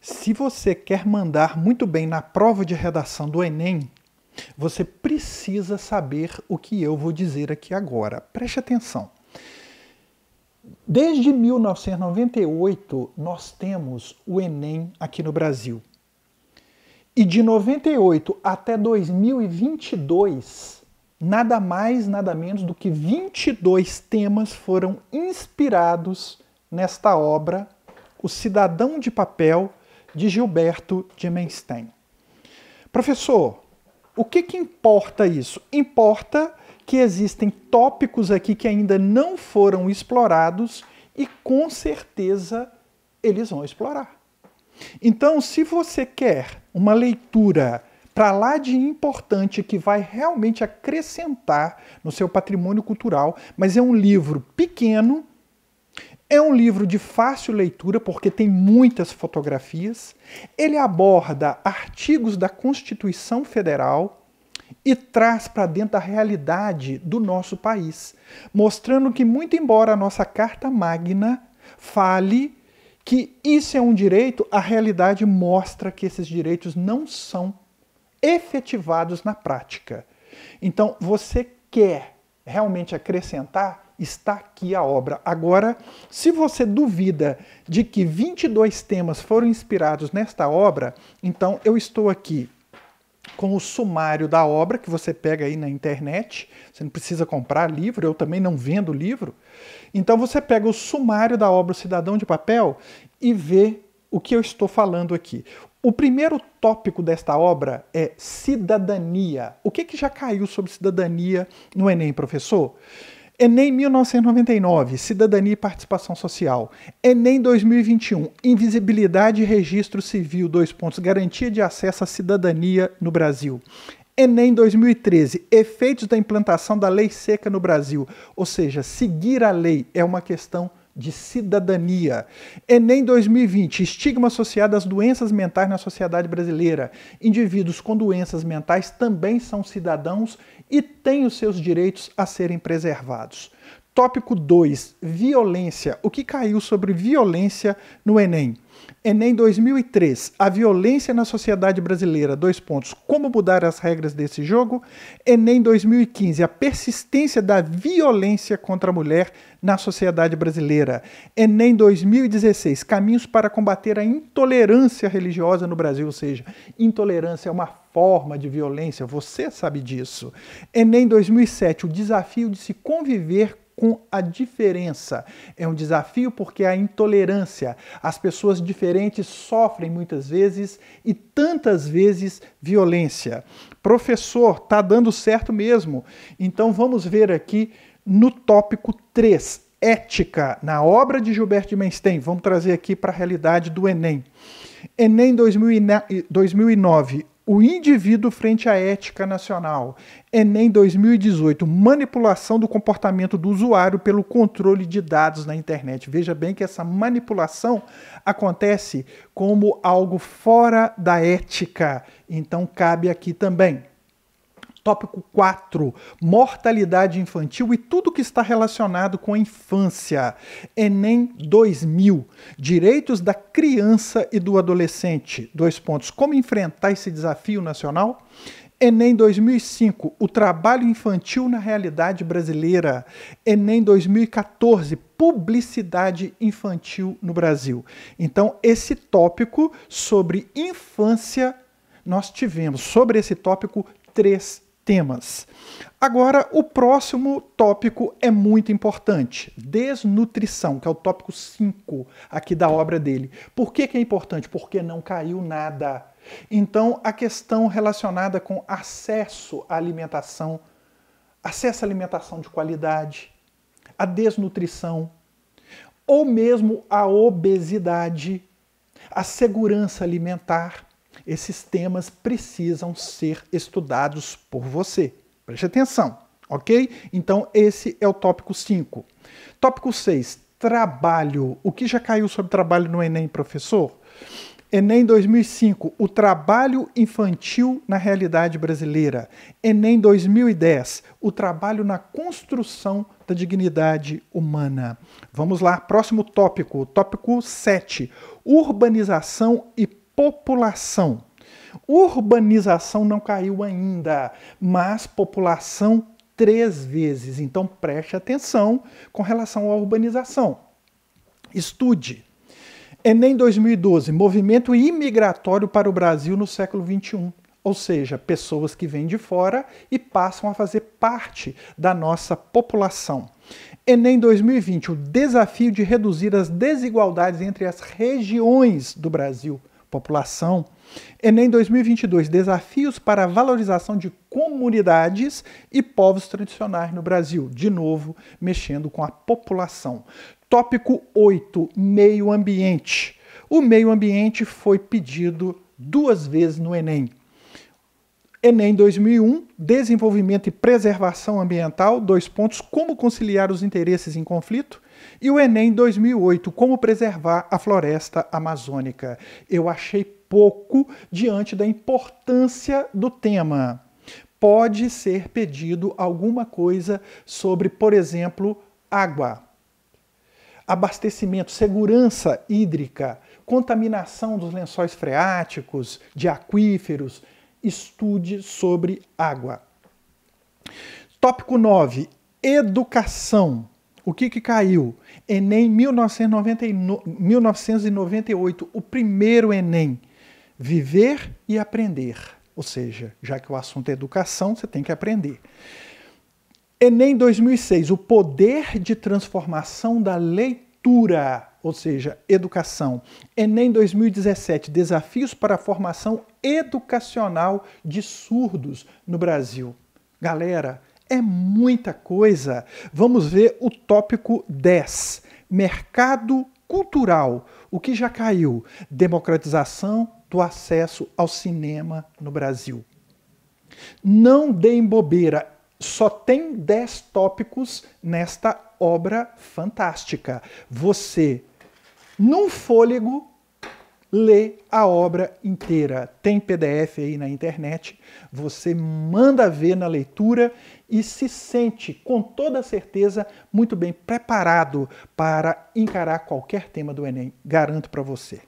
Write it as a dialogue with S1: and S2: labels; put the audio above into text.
S1: se você quer mandar muito bem na prova de redação do Enem, você precisa saber o que eu vou dizer aqui agora. Preste atenção. Desde 1998, nós temos o Enem aqui no Brasil. E de 98 até 2022, nada mais, nada menos do que 22 temas foram inspirados nesta obra, O Cidadão de Papel, de Gilberto de Menstein. Professor, o que, que importa isso? Importa que existem tópicos aqui que ainda não foram explorados e com certeza eles vão explorar. Então, se você quer uma leitura para lá de importante que vai realmente acrescentar no seu patrimônio cultural, mas é um livro pequeno é um livro de fácil leitura porque tem muitas fotografias. Ele aborda artigos da Constituição Federal e traz para dentro a realidade do nosso país, mostrando que, muito embora a nossa Carta Magna fale que isso é um direito, a realidade mostra que esses direitos não são efetivados na prática. Então, você quer realmente acrescentar? está aqui a obra. Agora, se você duvida de que 22 temas foram inspirados nesta obra, então eu estou aqui com o sumário da obra que você pega aí na internet. Você não precisa comprar livro, eu também não vendo livro. Então você pega o sumário da obra Cidadão de Papel e vê o que eu estou falando aqui. O primeiro tópico desta obra é cidadania. O que, que já caiu sobre cidadania no Enem, professor? Enem 1999, Cidadania e Participação Social. Enem 2021, Invisibilidade e Registro Civil, dois pontos, Garantia de Acesso à Cidadania no Brasil. Enem 2013, efeitos da implantação da lei seca no Brasil, ou seja, seguir a lei é uma questão de cidadania. Enem 2020, estigma associado às doenças mentais na sociedade brasileira. Indivíduos com doenças mentais também são cidadãos e tem os seus direitos a serem preservados. Tópico 2: violência. O que caiu sobre violência no Enem? Enem 2003, a violência na sociedade brasileira, dois pontos, como mudar as regras desse jogo? Enem 2015, a persistência da violência contra a mulher na sociedade brasileira. Enem 2016, caminhos para combater a intolerância religiosa no Brasil, ou seja, intolerância é uma forma de violência, você sabe disso. Enem 2007, o desafio de se conviver com a diferença. É um desafio porque a intolerância, as pessoas diferentes sofrem muitas vezes e tantas vezes violência. Professor, tá dando certo mesmo. Então vamos ver aqui no tópico 3, ética, na obra de Gilberto de Menstein. Vamos trazer aqui para a realidade do Enem. Enem 2009, o indivíduo frente à ética nacional. Enem 2018. Manipulação do comportamento do usuário pelo controle de dados na internet. Veja bem que essa manipulação acontece como algo fora da ética. Então, cabe aqui também. Tópico 4: mortalidade infantil e tudo que está relacionado com a infância. Enem 2000: direitos da criança e do adolescente. Dois pontos: como enfrentar esse desafio nacional? Enem 2005, o trabalho infantil na realidade brasileira. Enem 2014, publicidade infantil no Brasil. Então, esse tópico sobre infância, nós tivemos, sobre esse tópico, três temas. Agora, o próximo tópico é muito importante: desnutrição, que é o tópico 5 aqui da obra dele. Por que, que é importante? Porque não caiu nada. Então, a questão relacionada com acesso à alimentação, acesso à alimentação de qualidade, a desnutrição, ou mesmo a obesidade, a segurança alimentar, esses temas precisam ser estudados por você. Preste atenção, ok? Então, esse é o tópico 5. Tópico 6, trabalho. O que já caiu sobre trabalho no Enem, professor? Enem 2005, o trabalho infantil na realidade brasileira. Enem 2010, o trabalho na construção da dignidade humana. Vamos lá, próximo tópico, tópico 7, urbanização e população. Urbanização não caiu ainda, mas população três vezes. Então preste atenção com relação à urbanização. Estude. Enem 2012, movimento imigratório para o Brasil no século XXI. Ou seja, pessoas que vêm de fora e passam a fazer parte da nossa população. Enem 2020, o desafio de reduzir as desigualdades entre as regiões do Brasil população. Enem 2022, desafios para a valorização de comunidades e povos tradicionais no Brasil. De novo, mexendo com a população. Tópico 8, meio ambiente. O meio ambiente foi pedido duas vezes no Enem. Enem 2001, desenvolvimento e preservação ambiental, dois pontos, como conciliar os interesses em conflito. E o Enem 2008, como preservar a floresta amazônica. Eu achei pouco diante da importância do tema. Pode ser pedido alguma coisa sobre, por exemplo, água, abastecimento, segurança hídrica, contaminação dos lençóis freáticos, de aquíferos. Estude sobre água. Tópico 9: educação. O que, que caiu? Enem 1998, o primeiro Enem. Viver e aprender. Ou seja, já que o assunto é educação, você tem que aprender. Enem 2006, o poder de transformação da leitura, ou seja, educação. Enem 2017, desafios para a formação educacional de surdos no Brasil. Galera, é muita coisa. Vamos ver o tópico 10: mercado cultural. O que já caiu? Democratização do acesso ao cinema no Brasil. Não deem bobeira, só tem 10 tópicos nesta obra fantástica. Você, num fôlego, lê a obra inteira. Tem PDF aí na internet, você manda ver na leitura e se sente com toda certeza muito bem preparado para encarar qualquer tema do Enem. Garanto para você.